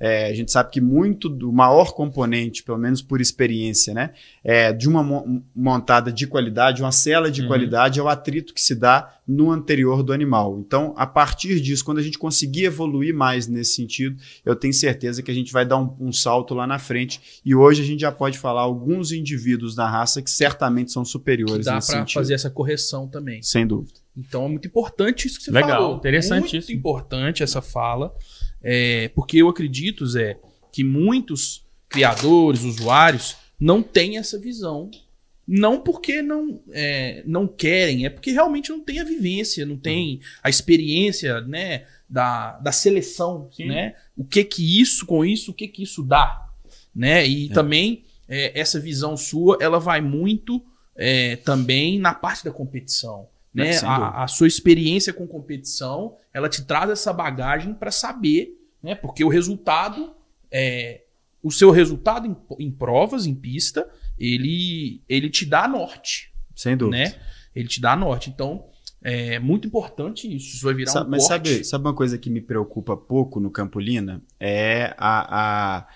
É, a gente sabe que muito do maior componente, pelo menos por experiência, né, é, de uma mo montada de qualidade, uma cela de uhum. qualidade, é o atrito que se dá no anterior do animal. Então, a partir disso, quando a gente conseguir evoluir mais nesse sentido, eu tenho certeza que a gente vai dar um, um salto lá na frente. E hoje a gente já pode falar alguns indivíduos da raça que certamente são superiores. Que dá para fazer essa correção também. Sem dúvida. Então é muito importante isso que você Legal, falou. Legal, interessante isso. Muito importante essa fala. É, porque eu acredito, Zé, que muitos criadores, usuários, não têm essa visão. Não porque não, é, não querem, é porque realmente não tem a vivência, não tem uhum. a experiência né, da, da seleção. Né? O que que isso com isso, o que que isso dá? Né? E é. também é, essa visão sua, ela vai muito é, também na parte da competição né? É, a, a, sua experiência com competição, ela te traz essa bagagem para saber, né? Porque o resultado, é, o seu resultado em, em, provas, em pista, ele, ele te dá norte. Sem dúvida. Né? Ele te dá norte. Então, é muito importante isso. Isso vai virar sabe, um mas Mas sabe, sabe uma coisa que me preocupa pouco no Campolina? É a... a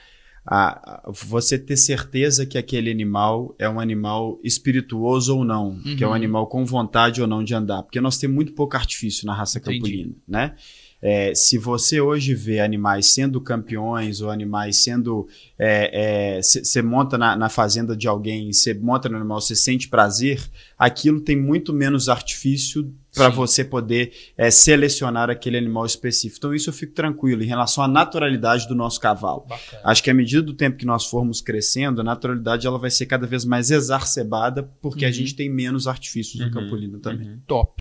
a, você ter certeza que aquele animal é um animal espirituoso ou não, uhum. que é um uhum. animal com vontade ou não de andar, porque nós temos muito pouco artifício na raça Entendi. né? É, se você hoje vê animais sendo campeões ou animais sendo. Você é, é monta na, na, fazenda de alguém, você monta no animal, você sente prazer, aquilo tem muito menos artifício para você poder é, selecionar aquele animal específico. Então, isso eu fico tranquilo em relação à naturalidade do nosso cavalo. Bacana. Acho que à medida do tempo que nós formos crescendo, a naturalidade ela vai ser cada vez mais exacerbada, porque uhum. a gente tem menos artifícios uhum. no Campolino também. Uhum. Top.